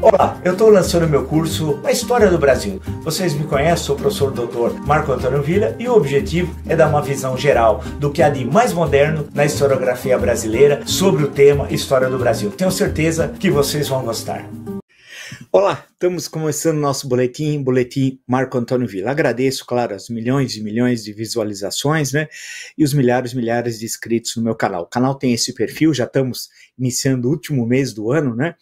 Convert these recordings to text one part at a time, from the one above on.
Olá, eu estou lançando meu curso A História do Brasil. Vocês me conhecem, sou o professor Dr. Marco Antônio Vila e o objetivo é dar uma visão geral do que há de mais moderno na historiografia brasileira sobre o tema História do Brasil. Tenho certeza que vocês vão gostar. Olá, estamos começando nosso boletim, boletim Marco Antônio Vila. Agradeço, claro, as milhões e milhões de visualizações, né? E os milhares e milhares de inscritos no meu canal. O canal tem esse perfil, já estamos iniciando o último mês do ano, né?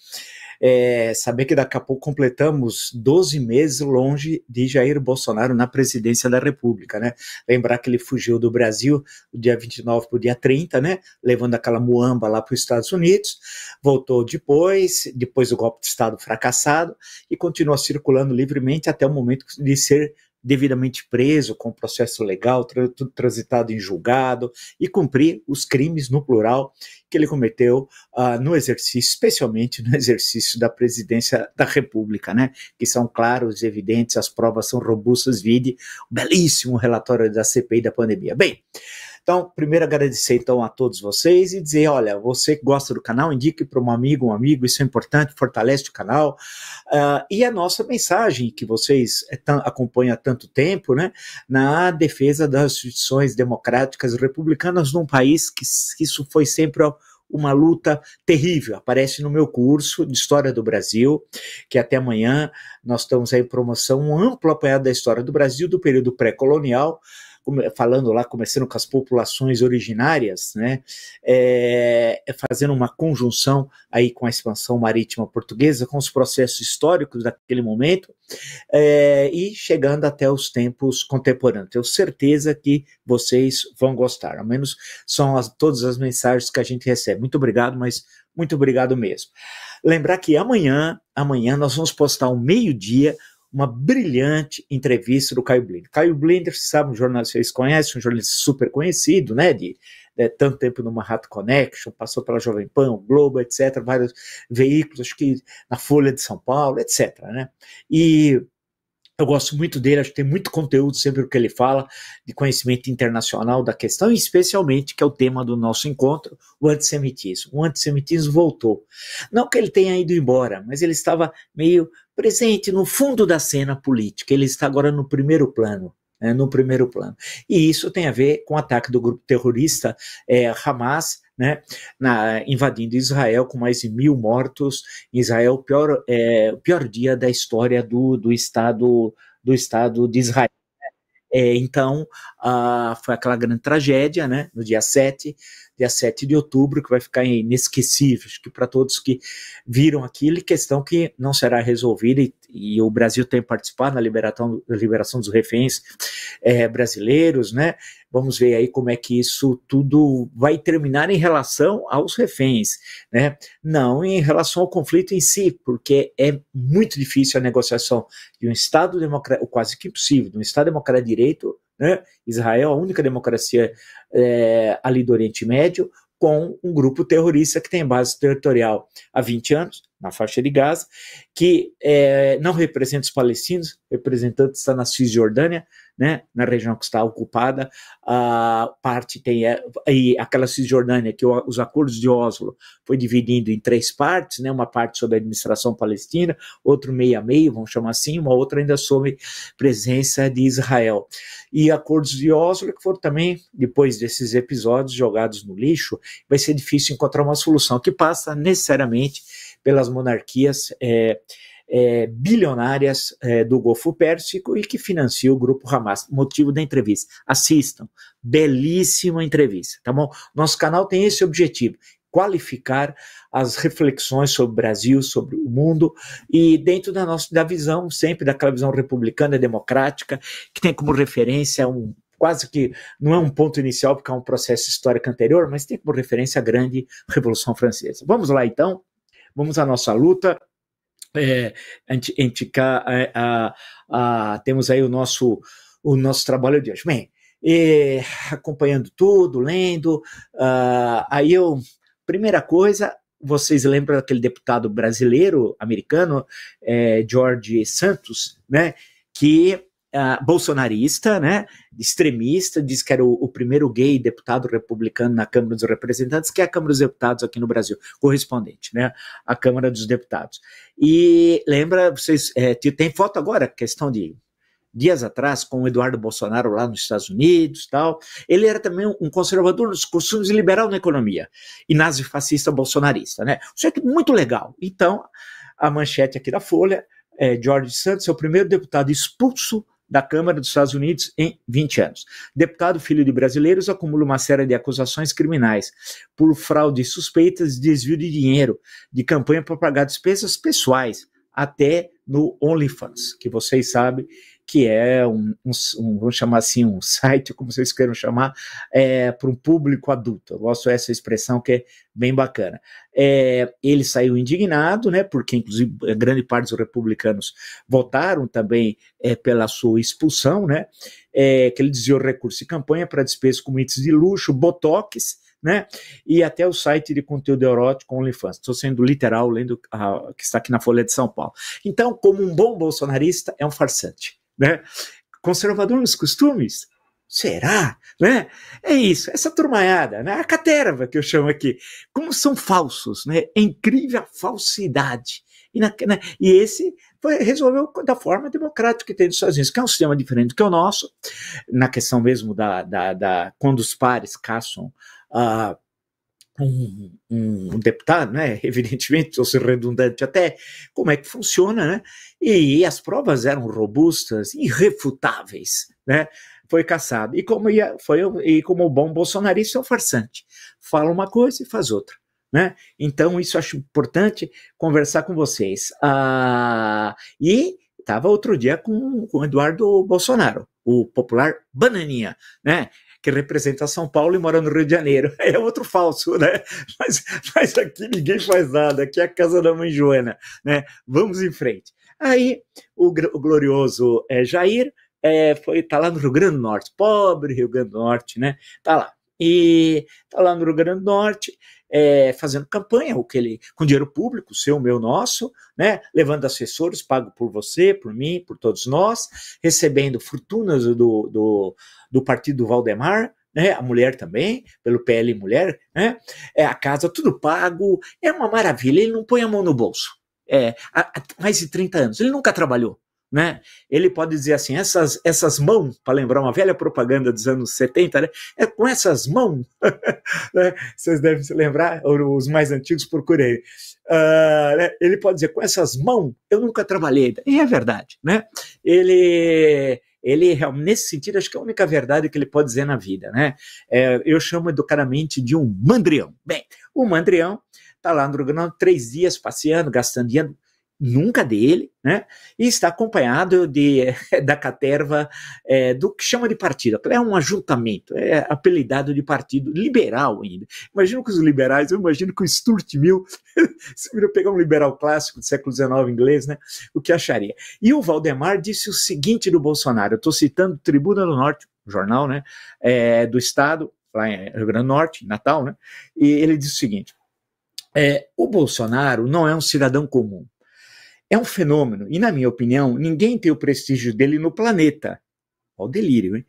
é, saber que daqui a pouco completamos 12 meses longe de Jair Bolsonaro na presidência da República, né? Lembrar que ele fugiu do Brasil do dia 29 para o dia 30, né? Levando aquela muamba lá para os Estados Unidos, voltou depois, depois do golpe de Estado fracassado, e continua circulando livremente até o momento de ser devidamente preso, com processo legal, tra transitado em julgado e cumprir os crimes, no plural, que ele cometeu uh, no exercício, especialmente no exercício da presidência da República, né? Que são claros, evidentes, as provas são robustas, vide o belíssimo relatório da CPI da pandemia. Bem, então, primeiro agradecer então a todos vocês e dizer, olha, você que gosta do canal, indique para um amigo, um amigo, isso é importante, fortalece o canal. Uh, e a nossa mensagem que vocês eh, acompanham há tanto tempo, né, na defesa das instituições democráticas republicanas num país que, que isso foi sempre uma luta terrível. Aparece no meu curso de História do Brasil, que até amanhã nós estamos aí em promoção, um amplo apoiado da história do Brasil, do período pré-colonial, falando lá, começando com as populações originárias, né, é, é, fazendo uma conjunção aí com a expansão marítima portuguesa, com os processos históricos daquele momento, é, e chegando até os tempos contemporâneos. Tenho certeza que vocês vão gostar, ao menos são as, todas as mensagens que a gente recebe. Muito obrigado, mas muito obrigado mesmo. Lembrar que amanhã, amanhã nós vamos postar ao meio-dia uma brilhante entrevista do Caio Blinder. Caio Blinder, sabe, um jornalista, vocês conhecem, um jornalista super conhecido, né, de, de né, tanto tempo no Manhattan Connection, passou pela Jovem Pan, o Globo, etc, vários veículos, acho que na Folha de São Paulo, etc, né, e eu gosto muito dele, acho que tem muito conteúdo sempre o que ele fala, de conhecimento internacional da questão, especialmente que é o tema do nosso encontro, o antissemitismo. O antissemitismo voltou. Não que ele tenha ido embora, mas ele estava meio presente no fundo da cena política, ele está agora no primeiro plano. Né, no primeiro plano. E isso tem a ver com o ataque do grupo terrorista é, Hamas né, na, invadindo Israel com mais de mil mortos. Em Israel, o pior, é, o pior dia da história do, do, estado, do Estado de Israel. Né. É, então, ah, foi aquela grande tragédia, né, no dia 7, dia 7 de outubro, que vai ficar inesquecível, acho que para todos que viram aquilo, questão que não será resolvida, e, e o Brasil tem participado na liberação, na liberação dos reféns é, brasileiros, né? Vamos ver aí como é que isso tudo vai terminar em relação aos reféns, né? Não em relação ao conflito em si, porque é muito difícil a negociação de um Estado democrático, quase que impossível, de um Estado democrático de direito né? Israel, a única democracia é, ali do Oriente Médio, com um grupo terrorista que tem base territorial há 20 anos, na faixa de Gaza, que é, não representa os palestinos, representante está na Cisjordânia, né, na região que está ocupada, a parte tem e é, aquela Cisjordânia que os acordos de Oslo foi dividindo em três partes, né, uma parte sobre a administração palestina, outro meio a meio, vamos chamar assim, uma outra ainda sobre presença de Israel. E acordos de Oslo que foram também depois desses episódios jogados no lixo, vai ser difícil encontrar uma solução que passa necessariamente pelas monarquias é, é, bilionárias é, do Golfo Pérsico e que financia o grupo Hamas. Motivo da entrevista. Assistam. Belíssima entrevista, tá bom? Nosso canal tem esse objetivo: qualificar as reflexões sobre o Brasil, sobre o mundo e dentro da nossa da visão sempre daquela visão republicana e democrática que tem como referência um quase que não é um ponto inicial porque é um processo histórico anterior, mas tem como referência a grande Revolução Francesa. Vamos lá então, vamos à nossa luta é, indicar a, a, a, temos aí o nosso o nosso trabalho de hoje. Bem, e, acompanhando tudo, lendo, uh, aí eu primeira coisa vocês lembram daquele deputado brasileiro americano é, George Santos, né? Que ah, bolsonarista, né, extremista, diz que era o, o, primeiro gay deputado republicano na Câmara dos Representantes, que é a Câmara dos Deputados aqui no Brasil, correspondente, né, à Câmara dos Deputados. E lembra, vocês, é, tem foto agora, questão de dias atrás com o Eduardo Bolsonaro lá nos Estados Unidos tal. Ele era também um conservador nos costumes e liberal na economia. E nazifascista bolsonarista, né? Isso é muito legal. Então, a manchete aqui da Folha, é, George Santos é o primeiro deputado expulso da Câmara dos Estados Unidos em 20 anos. Deputado filho de brasileiros acumula uma série de acusações criminais por fraude suspeitas, desvio de dinheiro, de campanha para pagar despesas pessoais, até no OnlyFans, que vocês sabem que é um, um, um vamos chamar assim, um site, como vocês queiram chamar, é, para um público adulto. Eu gosto dessa expressão que é bem bacana. É, ele saiu indignado, né, porque inclusive é, grande parte dos republicanos votaram também é, pela sua expulsão, né, é, que ele dizia o recurso de campanha para despesas com itens de luxo, botox, né? E até o site de conteúdo erótico OnlyFans. Estou sendo literal, lendo o ah, que está aqui na Folha de São Paulo. Então, como um bom bolsonarista, é um farsante né? Conservador nos costumes? Será? Né? É isso, essa turmaiada, né? a caterva que eu chamo aqui. Como são falsos, né? É incrível a falsidade. E, na, né? e esse foi, resolveu da forma democrática que tem nos Estados Unidos, que é um sistema diferente do que é o nosso, na questão mesmo da, da, da quando os pares caçam. Uh, um, um, deputado, né? Evidentemente, estou ser redundante até, como é que funciona, né? E, e as provas eram robustas, irrefutáveis, né? Foi caçado. E como, ia, foi, e como bom bolsonarista é um farsante. Fala uma coisa e faz outra. Né? Então, isso acho importante conversar com vocês. Ah, e estava outro dia com, com o Eduardo Bolsonaro, o popular bananinha, né? que representa São Paulo e mora no Rio de Janeiro. É outro falso, né? Mas, mas aqui ninguém faz nada, aqui é a casa da mãe Joana, né? Vamos em frente. Aí o, o glorioso é, Jair é, foi, tá lá no Rio Grande do Norte, pobre Rio Grande do Norte, né? Tá lá. E tá lá no Rio Grande do Norte é, fazendo campanha, o que ele, com dinheiro público, seu, meu, nosso, né? Levando assessores, pago por você, por mim, por todos nós, recebendo fortunas do, do, do partido Valdemar, né? A mulher também, pelo PL Mulher, né? É a casa, tudo pago, é uma maravilha, ele não põe a mão no bolso. É, há mais de 30 anos, ele nunca trabalhou né? Ele pode dizer assim: essas, essas mãos, para lembrar uma velha propaganda dos anos 70, né? É com essas mãos, né? Vocês devem se lembrar, os mais antigos procurei. Uh, ah, né? Ele pode dizer: com essas mãos, eu nunca trabalhei. E é verdade, né? Ele ele nesse sentido acho que é a única verdade que ele pode dizer na vida, né? É, eu chamo educadamente de um mandrião. Bem, o mandrião tá lá no Rio Grande três dias passeando, gastando dinheiro, nunca dele, né? E está acompanhado de, da caterva é, do que chama de partido. É um ajuntamento, é apelidado de partido liberal ainda. Imagino que os liberais, eu imagino que o Stuart Mill, se eu pegar um liberal clássico do século XIX inglês, né? O que acharia? E o Valdemar disse o seguinte do Bolsonaro, eu estou citando Tribuna do Norte, jornal, né? É, do Estado, lá em Rio Grande do Norte, Natal, né? E ele disse o seguinte, é, o Bolsonaro não é um cidadão comum é um fenômeno, e na minha opinião, ninguém tem o prestígio dele no planeta. Olha o delírio, hein?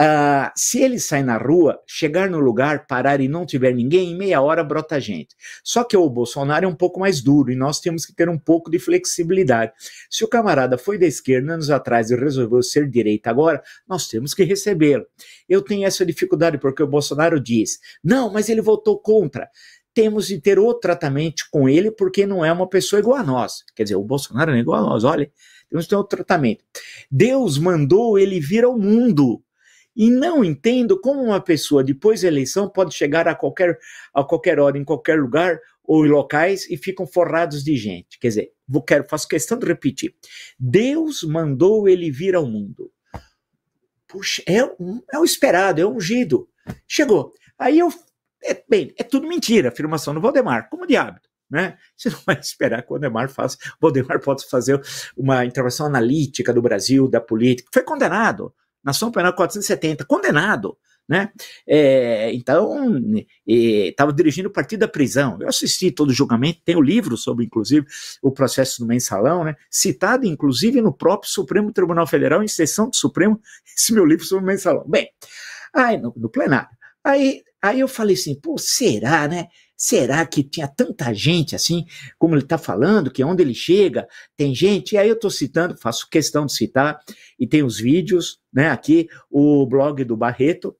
Ah, se ele sai na rua, chegar no lugar, parar e não tiver ninguém, em meia hora brota gente. Só que o Bolsonaro é um pouco mais duro e nós temos que ter um pouco de flexibilidade. Se o camarada foi da esquerda anos atrás e resolveu ser direita agora, nós temos que recebê-lo. Eu tenho essa dificuldade porque o Bolsonaro diz: não, mas ele votou contra temos de ter outro tratamento com ele, porque não é uma pessoa igual a nós. Quer dizer, o Bolsonaro não é igual a nós, olha, temos de ter outro tratamento. Deus mandou ele vir ao mundo. E não entendo como uma pessoa, depois da eleição, pode chegar a qualquer, a qualquer hora, em qualquer lugar ou em locais e ficam forrados de gente. Quer dizer, vou, quero, faço questão de repetir. Deus mandou ele vir ao mundo. Puxa, é, é o esperado, é o ungido. Chegou. Aí eu é, bem, é tudo mentira, afirmação do Valdemar, como de hábito. Né? Você não vai esperar que o Valdemar faça. O Valdemar pode fazer uma intervenção analítica do Brasil, da política. Foi condenado. Nação Penal 470, condenado. Né? É, então, estava dirigindo o partido da prisão. Eu assisti todo o julgamento, tem o livro sobre, inclusive, o processo do mensalão, né? citado, inclusive, no próprio Supremo Tribunal Federal, em sessão do Supremo, esse meu livro sobre o mensalão. Bem, aí, no, no plenário. Aí Aí eu falei assim, pô, será, né? Será que tinha tanta gente assim, como ele está falando, que é onde ele chega tem gente? E aí eu estou citando, faço questão de citar, e tem os vídeos, né? Aqui, o blog do Barreto,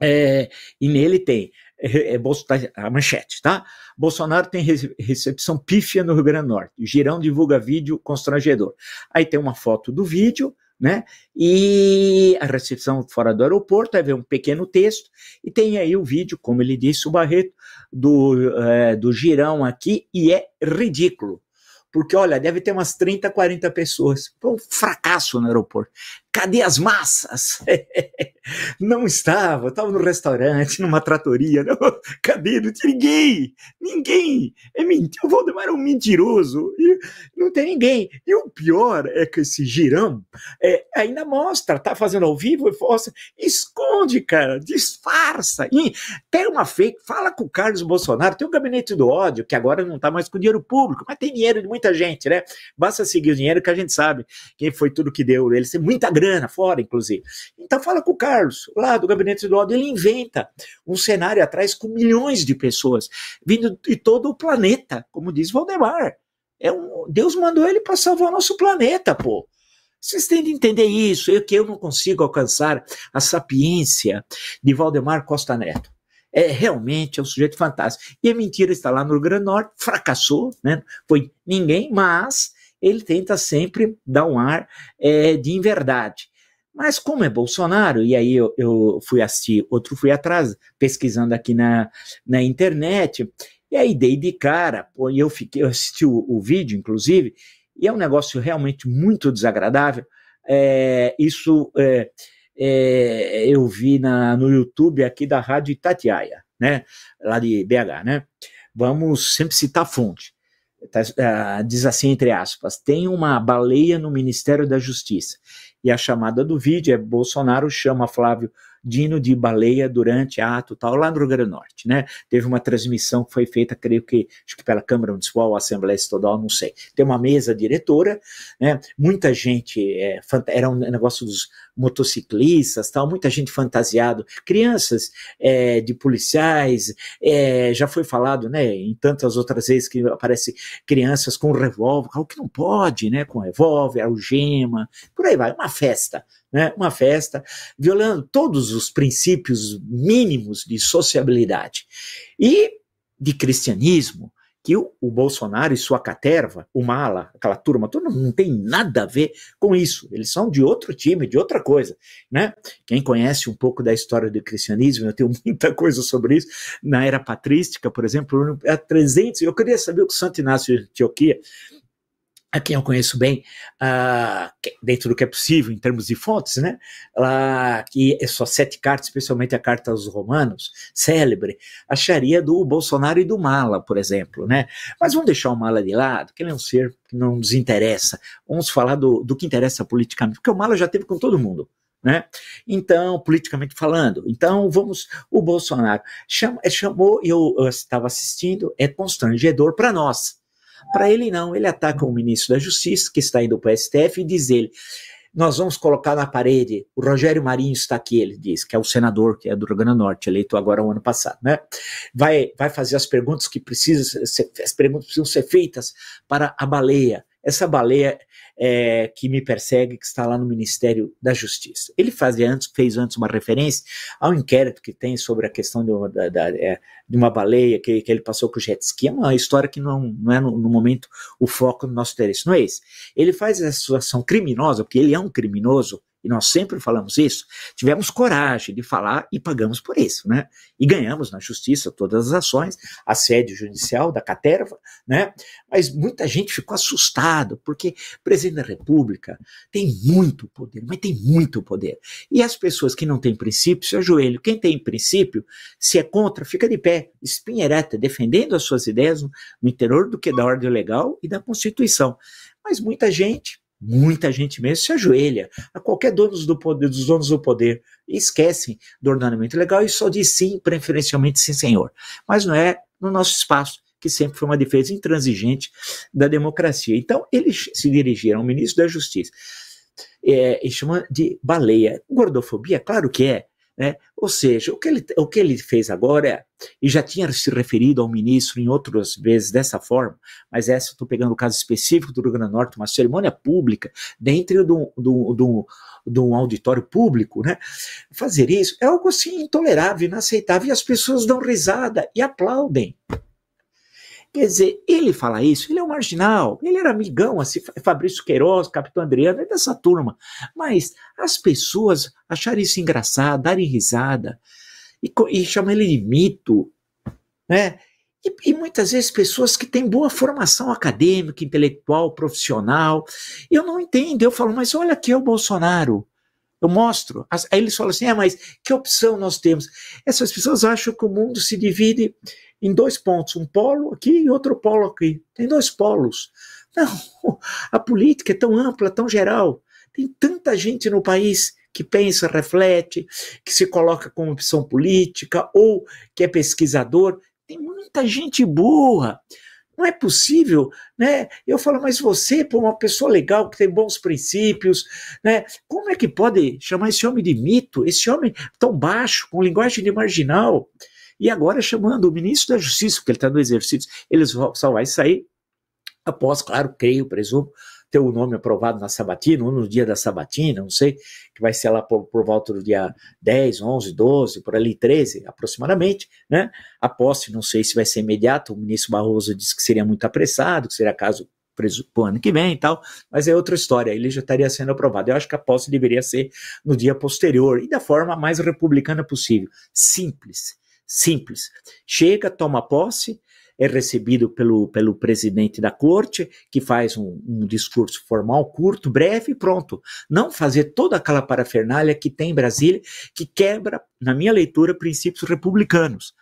é, e nele tem é, é tá, a manchete, tá? Bolsonaro tem recepção pífia no Rio Grande do Norte. Girão divulga vídeo constrangedor. Aí tem uma foto do vídeo, né? E a recepção fora do aeroporto, aí vem um pequeno texto, e tem aí o vídeo, como ele disse, o Barreto, do, é, do girão aqui, e é ridículo porque olha, deve ter umas 30, 40 pessoas. Foi um fracasso no aeroporto. Cadê as massas? Não estava, estava no restaurante, numa tratoria. Não, cadê? Não tinha ninguém. Ninguém. É mentira. O Valdemar era um mentiroso. não tem ninguém. E o pior é que esse girão é, ainda mostra, tá fazendo ao vivo e força. Esconde, cara, disfarça. E pega uma fake, fala com o Carlos Bolsonaro. Tem o um gabinete do ódio, que agora não está mais com dinheiro público, mas tem dinheiro de muita muita gente, né? Basta seguir o dinheiro que a gente sabe quem foi tudo que deu. Eles têm muita grana fora, inclusive. Então fala com o Carlos, lá do gabinete do ódio, ele inventa um cenário atrás com milhões de pessoas vindo de todo o planeta, como diz Valdemar. É um, Deus mandou ele para salvar o nosso planeta, pô. Vocês têm de entender isso, eu que eu não consigo alcançar a sapiência de Valdemar Costa Neto é, realmente é um sujeito fantástico. E a mentira está lá no Rio Grande do Norte, fracassou, né? foi ninguém, mas ele tenta sempre dar um ar é, de inverdade. Mas como é Bolsonaro, e aí eu, eu, fui assistir, outro fui atrás, pesquisando aqui na, na internet, e aí dei de cara, eu fiquei, eu assisti o, o vídeo, inclusive, e é um negócio realmente muito desagradável. É, isso é, é, eu vi na, no YouTube aqui da Rádio Itatiaia, né? Lá de BH, né? Vamos sempre citar a fonte. Tá, é, diz assim, entre aspas, tem uma baleia no Ministério da Justiça. E a chamada do vídeo é Bolsonaro chama Flávio dino de baleia durante ato tal, lá no Rio Grande do Norte, né? Teve uma transmissão que foi feita, creio que, acho que pela Câmara Municipal, Assembleia Estadual, não sei. Tem uma mesa diretora, né? Muita gente, é, era um negócio dos motociclistas, tal, muita gente fantasiado, crianças é, de policiais, é, já foi falado, né, em tantas outras vezes que aparece crianças com revólver, algo que não pode, né, com revólver, algema, por aí vai, uma festa, né, uma festa, violando todos os princípios mínimos de sociabilidade e de cristianismo, que o, o, Bolsonaro e sua caterva, o Mala, aquela turma toda, não tem nada a ver com isso. Eles são de outro time, de outra coisa. Né? Quem conhece um pouco da história do cristianismo, eu tenho muita coisa sobre isso, na era patrística, por exemplo, há 300, eu queria saber o que Santo Inácio de Antioquia a quem eu conheço bem, uh, dentro do que é possível em termos de fontes, né? Uh, que é só sete cartas, especialmente a carta aos romanos, célebre, acharia do Bolsonaro e do Mala, por exemplo, né? Mas vamos deixar o Mala de lado, que ele é um ser que não nos interessa. Vamos falar do, do que interessa politicamente, porque o Mala já teve com todo mundo. Né? Então, politicamente falando, então vamos, o Bolsonaro chama, chamou, eu estava assistindo, é constrangedor para nós, para ele, não. Ele ataca o ministro da Justiça, que está indo para o STF, e diz ele: nós vamos colocar na parede, o Rogério Marinho está aqui, ele diz, que é o senador, que é do Rio Grande do Norte, eleito agora o ano passado, né? Vai, vai fazer as perguntas que precisam ser, as perguntas precisam ser feitas para a baleia, essa baleia é, que me persegue, que está lá no Ministério da Justiça. Ele fazia antes, fez antes uma referência ao inquérito que tem sobre a questão de uma, da, da, é, de uma baleia que, que, ele passou com o jet ski. É uma história que não, não é, no, no momento, o foco do nosso interesse. Não é esse. Ele faz essa situação criminosa, porque ele é um criminoso, e nós sempre falamos isso, tivemos coragem de falar e pagamos por isso, né? E ganhamos na justiça todas as ações, a sede judicial da Caterva, né? Mas muita gente ficou assustado, porque o presidente da República tem muito poder, mas tem muito poder. E as pessoas que não têm princípio se ajoelham. Quem tem princípio, se é contra, fica de pé, espinha ereta, defendendo as suas ideias no interior do que é da ordem legal e da Constituição. Mas muita gente Muita gente mesmo se ajoelha a qualquer dono do poder, dos donos do poder e esquecem do ordenamento legal e só diz sim, preferencialmente sim, senhor. Mas não é no nosso espaço, que sempre foi uma defesa intransigente da democracia. Então, eles se dirigiram ao ministro da Justiça é, e chamam de baleia. Gordofobia, claro que é. Né? Ou seja, o que, ele, o que ele fez agora, é, e já tinha se referido ao ministro em outras vezes dessa forma, mas essa estou pegando o caso específico do Rio Grande do Norte, uma cerimônia pública, dentro de um, de um auditório público, né? fazer isso é algo assim intolerável, inaceitável, e as pessoas dão risada e aplaudem. Quer dizer, ele fala isso, ele é um marginal, ele era amigão, assim, Fabrício Queiroz, Capitão Adriano, é dessa turma. Mas as pessoas acharem isso engraçado, darem risada, e, e chamam ele de mito, né? E, e, muitas vezes pessoas que têm boa formação acadêmica, intelectual, profissional. Eu não entendo, eu falo, mas olha aqui é o Bolsonaro. Eu mostro. Aí eles falam assim: é, mas que opção nós temos? Essas pessoas acham que o mundo se divide em dois pontos, um polo aqui e outro polo aqui. Tem dois polos. Não, a política é tão ampla, tão geral. Tem tanta gente no país que pensa, reflete, que se coloca como opção política ou que é pesquisador. Tem muita gente boa. Não é possível, né? Eu falo, mas você, por uma pessoa legal, que tem bons princípios, né? Como é que pode chamar esse homem de mito, esse homem tão baixo, com linguagem de marginal? E agora chamando o ministro da Justiça, porque ele está no exercício, ele só vai sair após, claro, creio, presumo, ter o nome aprovado na sabatina, ou no dia da sabatina, não sei, que vai ser lá por, por volta do dia 10, 11, 12, por ali 13 aproximadamente, né? A posse, não sei se vai ser imediata, o ministro Barroso disse que seria muito apressado, que seria caso preso o ano que vem e tal, mas é outra história, ele já estaria sendo aprovado. Eu acho que a posse deveria ser no dia posterior e da forma mais republicana possível. Simples, simples. Chega, toma posse, é recebido pelo, pelo presidente da corte, que faz um, um discurso formal, curto, breve e pronto. Não fazer toda aquela parafernália que tem em Brasília, que quebra, na minha leitura, princípios republicanos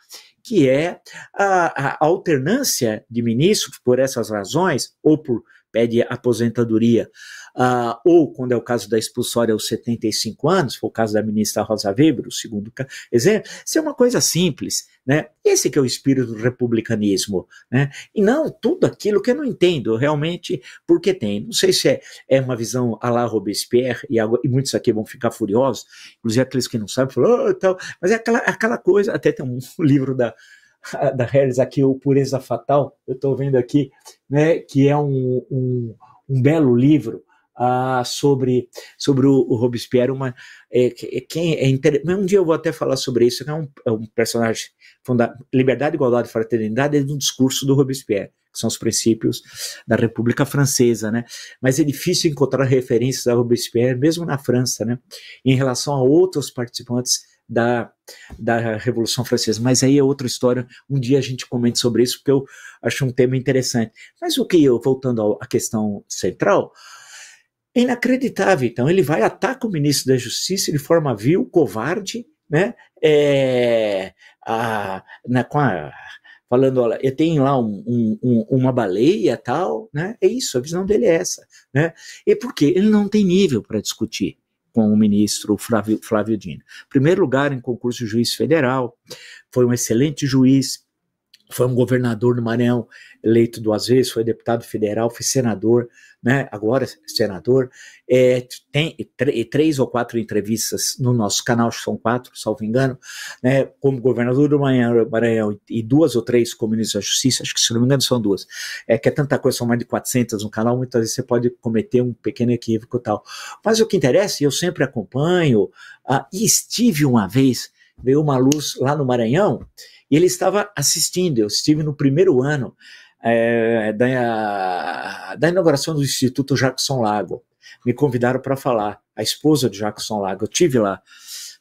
que é a, a, alternância de ministros por essas razões, ou por pede aposentadoria, uh, ou quando é o caso da expulsória aos 75 anos, foi o caso da ministra Rosa Weber, o segundo exemplo, isso é uma coisa simples, né? Esse que é o espírito do republicanismo, né? E não tudo aquilo que eu não entendo realmente porque tem. Não sei se é, é uma visão à la Robespierre, e, agora, e muitos aqui vão ficar furiosos, inclusive aqueles que não sabem, falam, oh, tal, mas é aquela, aquela coisa, até tem um livro da da Harris aqui, o Pureza Fatal, eu estou vendo aqui, né, que é um, um, um belo livro ah, sobre, sobre o, o Robespierre. Uma, é, é quem é inter... Um dia eu vou até falar sobre isso, é um, é um personagem funda... Liberdade, Igualdade e Fraternidade é um discurso do Robespierre, que são os princípios da República Francesa, né? Mas é difícil encontrar referências a Robespierre, mesmo na França, né? Em relação a outros participantes da, da Revolução Francesa. Mas aí é outra história. Um dia a gente comenta sobre isso, porque eu acho um tema interessante. Mas o que eu, voltando à questão central, é inacreditável. Então, ele vai atacar o ministro da Justiça de forma vil, covarde, né? É, a, na, com a, falando, olha, eu tenho lá um, um, um, uma baleia tal, né? É isso, a visão dele é essa, né? E por quê? Ele não tem nível para discutir com o ministro Flávio, Flávio Dino. Primeiro lugar em concurso de juiz federal, foi um excelente juiz, foi um governador do Maranhão eleito duas vezes, foi deputado federal, foi senador, né, agora senador, é, tem três ou quatro entrevistas no nosso canal, são quatro, salvo engano, né, como governador do Maranhão e duas ou três como ministro da Justiça, acho que se não me engano são duas, é que é tanta coisa, são mais de 400 no canal, muitas vezes você pode cometer um pequeno equívoco e tal. Mas o que interessa, eu sempre acompanho, ah, e estive uma vez, veio uma luz lá no Maranhão, e ele estava assistindo, eu estive no primeiro ano, é, é, da, é, da inauguração do Instituto Jackson Lago. Me convidaram para falar, a esposa de Jackson Lago, eu tive lá,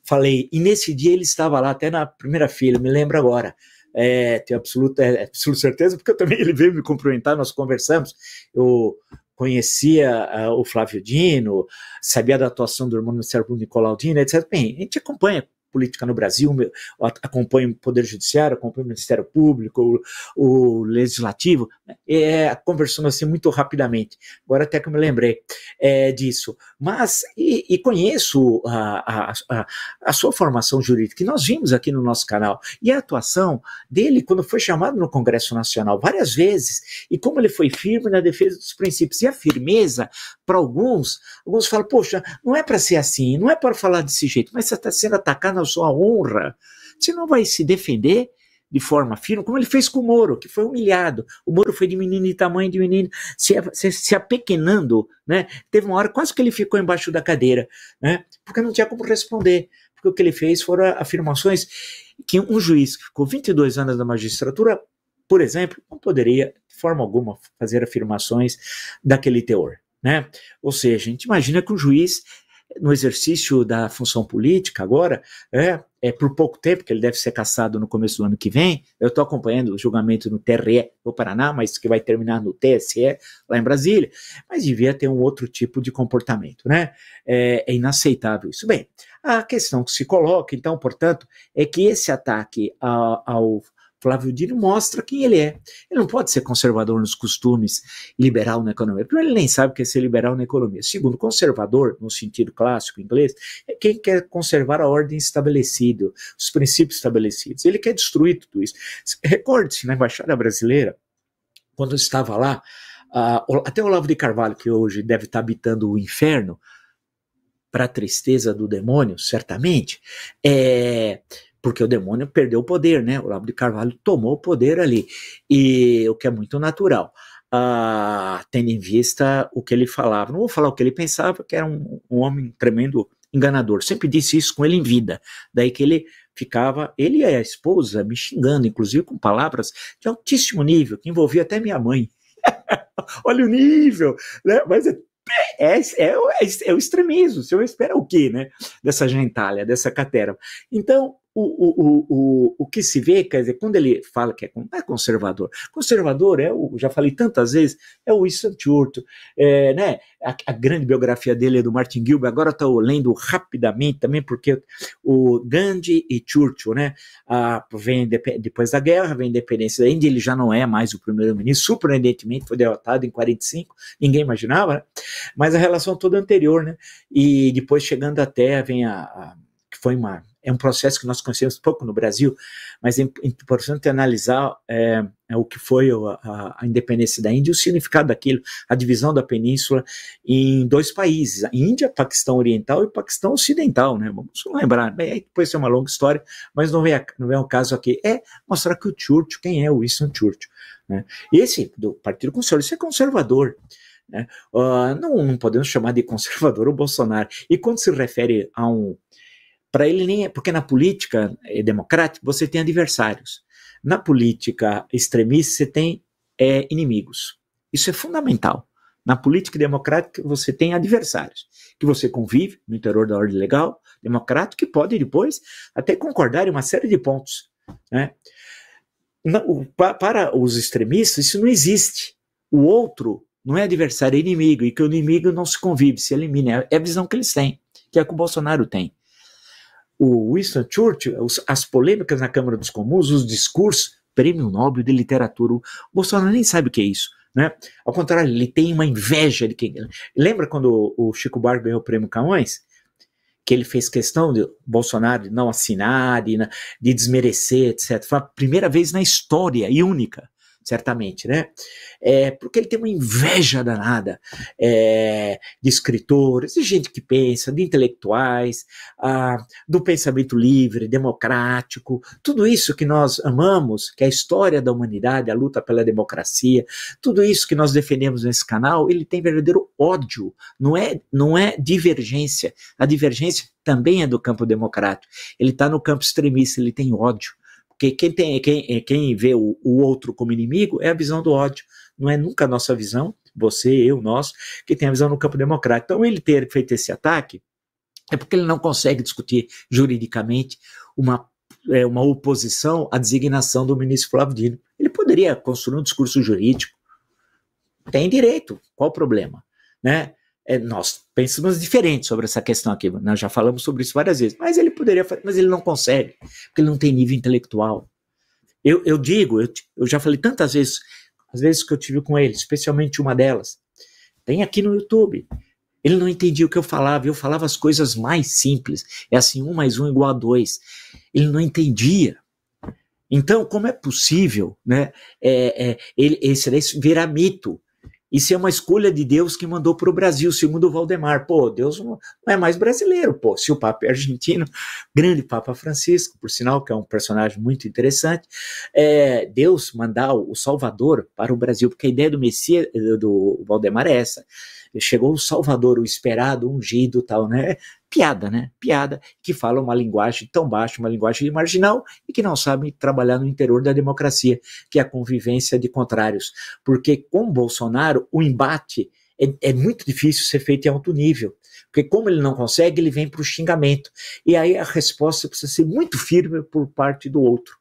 falei, e nesse dia ele estava lá, até na primeira fila, me lembro agora, é, tenho absoluta, é, absoluta certeza, porque eu também ele veio me cumprimentar, nós conversamos, eu conhecia uh, o Flávio Dino, sabia da atuação do irmão do Sérgio Nicolau Dino, etc. Bem, a gente acompanha política no Brasil, acompanho o Poder Judiciário, acompanho o Ministério Público, o, o Legislativo, né, é, conversando assim muito rapidamente. Agora até que eu me lembrei é, disso. Mas, e, e conheço a, a, a, a, sua formação jurídica, que nós vimos aqui no nosso canal, e a atuação dele quando foi chamado no Congresso Nacional várias vezes, e como ele foi firme na defesa dos princípios. E a firmeza, para alguns, alguns falam, poxa, não é para ser assim, não é para falar desse jeito, mas você está sendo atacado a sua honra, você não vai se defender de forma firme, como ele fez com o Moro, que foi humilhado. O Moro foi diminuindo de tamanho, diminuindo, se, se, se apequenando, né? Teve uma hora quase que ele ficou embaixo da cadeira, né? Porque não tinha como responder, porque o que ele fez foram afirmações que um juiz que ficou 22 anos na magistratura, por exemplo, não poderia, de forma alguma, fazer afirmações daquele teor. Né? Ou seja, a gente imagina que o juiz no exercício da função política agora, é, é por pouco tempo, que ele deve ser cassado no começo do ano que vem. Eu estou acompanhando o julgamento no TRE no Paraná, mas que vai terminar no TSE lá em Brasília. Mas devia ter um outro tipo de comportamento, né? É, é inaceitável isso. Bem, a questão que se coloca, então, portanto, é que esse ataque ao, ao Flávio Dino mostra quem ele é. Ele não pode ser conservador nos costumes e liberal na economia. Primeiro, ele nem sabe o que é ser liberal na economia. Segundo, conservador, no sentido clássico inglês, é quem quer conservar a ordem estabelecida, os princípios estabelecidos. Ele quer destruir tudo isso. Recorde-se, na Embaixada Brasileira, quando eu estava lá, uh, até o Olavo de Carvalho, que hoje deve estar habitando o inferno, para a tristeza do demônio, certamente, é, porque o demônio perdeu o poder, né? O Lobo de Carvalho tomou o poder ali, e o que é muito natural. tendo em vista o que ele falava, não vou falar o que ele pensava, que era um, um homem tremendo enganador. Sempre disse isso com ele em vida. Daí que ele ficava, ele e a esposa, me xingando, inclusive com palavras de altíssimo nível, que envolvia até minha mãe. Olha o nível, né? Mas é, é, é, é, o extremismo. Se eu espero o quê, né? Dessa gentalha, dessa catera. Então, o, o, o, o que se vê, quer dizer, quando ele fala que é, não é conservador, conservador é o, já falei tantas vezes, é o Winston Churchill, é, né, a, a, grande biografia dele é do Martin Gilbert, agora estou lendo rapidamente também, porque o Gandhi e Churchill, né, a, vem depois da guerra, vem a independência da Índia, ele já não é mais o primeiro-ministro, surpreendentemente foi derrotado em 45, ninguém imaginava, né, mas a relação toda anterior, né, e depois chegando até, vem a, a que foi uma é um processo que nós conhecemos pouco no Brasil, mas é importante analisar é, é, o que foi a, a, independência da Índia, o significado daquilo, a divisão da península em dois países, a Índia, Paquistão Oriental e Paquistão Ocidental, né? Vamos lembrar, bem, depois é uma longa história, mas não é, não um é caso aqui. É mostrar que o Churchill, quem é o Winston Churchill? Né? Esse, do Partido Conservador, isso é conservador. Né? Uh, não, não podemos chamar de conservador o Bolsonaro. E quando se refere a um para ele nem é, porque na política é democrática você tem adversários. Na política extremista você tem é, inimigos. Isso é fundamental. Na política democrática você tem adversários que você convive no interior da ordem legal democrática que pode depois até concordar em uma série de pontos, né? para os extremistas, isso não existe. O outro não é adversário, é inimigo, e que o inimigo não se convive, se elimina. É a visão que eles têm, que é a que o Bolsonaro tem o Winston Churchill, os, as polêmicas na Câmara dos Comuns, os discursos, prêmio Nobel de literatura. O Bolsonaro nem sabe o que é isso. Né? Ao contrário, ele tem uma inveja de quem. Lembra quando o, Chico Barco ganhou o prêmio Camões? Que ele fez questão de Bolsonaro não assinar, de, de desmerecer, etc. Foi a primeira vez na história e única certamente, né? É, porque ele tem uma inveja danada é, de escritores, de gente que pensa, de intelectuais, ah, do pensamento livre, democrático, tudo isso que nós amamos, que é a história da humanidade, a luta pela democracia, tudo isso que nós defendemos nesse canal, ele tem verdadeiro ódio, não é, não é divergência. A divergência também é do campo democrático. Ele está no campo extremista, ele tem ódio. Porque quem, tem, quem, eh, quem vê o, o outro como inimigo é a visão do ódio, não é nunca a nossa visão, você, eu, nós, que tem a visão no campo democrático. Então, ele ter feito esse ataque é porque ele não consegue discutir juridicamente uma, é, uma oposição à designação do ministro Flávio Dino. Ele poderia construir um discurso jurídico. Tem direito, qual o problema? Né? é, nós pensamos diferente sobre essa questão aqui, nós já falamos sobre isso várias vezes, mas ele poderia fazer, mas ele não consegue, porque ele não tem nível intelectual. Eu, eu digo, eu, eu já falei tantas vezes, as vezes que eu tive com ele, especialmente uma delas, tem aqui no YouTube. Ele não entendia o que eu falava, eu falava as coisas mais simples. É assim, um mais um igual a dois. Ele não entendia. Então, como é possível, né? É, é, ele, esse daí virar mito. Isso é uma escolha de Deus que mandou para o Brasil, segundo o Valdemar. Pô, Deus não é mais brasileiro, pô. Se o Papa é argentino, grande Papa Francisco, por sinal, que é um personagem muito interessante, é Deus mandar o Salvador para o Brasil, porque a ideia do Messias, do Valdemar é essa chegou o Salvador, o esperado, o ungido, tal, né? Piada, né? Piada que fala uma linguagem tão baixa, uma linguagem marginal e que não sabe trabalhar no interior da democracia, que é a convivência de contrários. Porque com Bolsonaro, o embate é, é, muito difícil ser feito em alto nível, porque como ele não consegue, ele vem para o xingamento. E aí a resposta precisa ser muito firme por parte do outro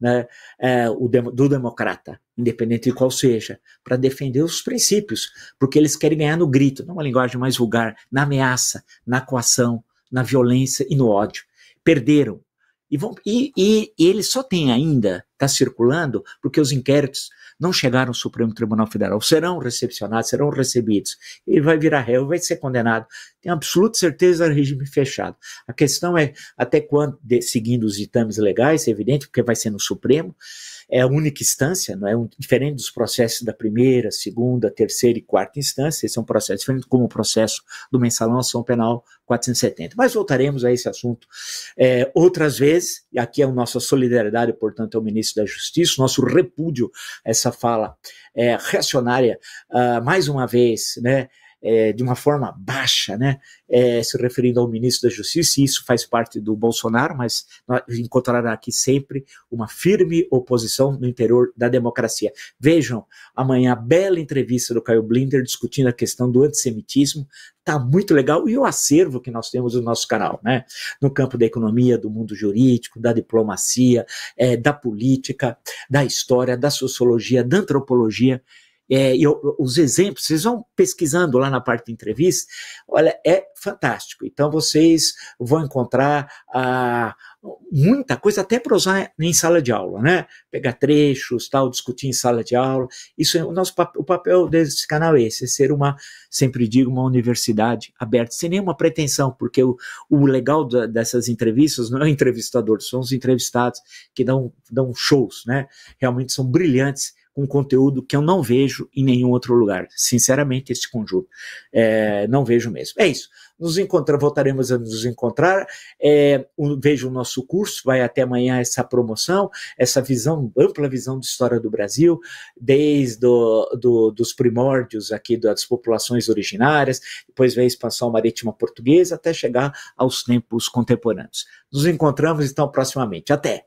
né, é, o, do democrata, independente de qual seja, para defender os princípios, porque eles querem ganhar no grito, numa é linguagem mais vulgar, na ameaça, na coação, na violência e no ódio. Perderam. E, vão, e, e, e ele só tem ainda, está circulando, porque os inquéritos não chegaram ao Supremo Tribunal Federal, serão recepcionados, serão recebidos. Ele vai virar réu, vai ser condenado. Tenho absoluta certeza do regime fechado. A questão é até quando, de, seguindo os ditames legais, é evidente, porque vai ser no Supremo, é a única instância, não é um, diferente dos processos da primeira, segunda, terceira e quarta instância, esse é um processo diferente como o processo do mensalão ação penal 470. Mas voltaremos a esse assunto é, outras vezes, e aqui é a nossa solidariedade, portanto, ao é ministro da Justiça, nosso repúdio a essa fala é, reacionária, uh, mais uma vez, né, é, de uma forma baixa, né, é, se referindo ao ministro da Justiça, e isso faz parte do Bolsonaro, mas encontrará aqui sempre uma firme oposição no interior da democracia. Vejam amanhã a bela entrevista do Caio Blinder discutindo a questão do antissemitismo, tá muito legal, e o acervo que nós temos no nosso canal, né, no campo da economia, do mundo jurídico, da diplomacia, é, da política, da história, da sociologia, da antropologia, é, eu, os exemplos, vocês vão pesquisando lá na parte de entrevista, olha, é fantástico. Então vocês vão encontrar ah, muita coisa até para usar em sala de aula, né? Pegar trechos, tal, discutir em sala de aula. Isso é o nosso o papel desse canal é esse, é ser uma, sempre digo, uma universidade aberta, sem nenhuma pretensão, porque o, o legal da, dessas entrevistas não é o entrevistador, são os entrevistados que dão, dão shows, né? Realmente são brilhantes um conteúdo que eu não vejo em nenhum outro lugar. Sinceramente, este conjunto. É, não vejo mesmo. É isso. Nos encontrar, voltaremos a nos encontrar. É, um, veja o nosso curso, vai até amanhã essa promoção, essa visão, ampla visão de história do Brasil, desde do, do, dos primórdios aqui das populações originárias, depois vem a expansão marítima portuguesa, até chegar aos tempos contemporâneos. Nos encontramos, então, proximamente. Até!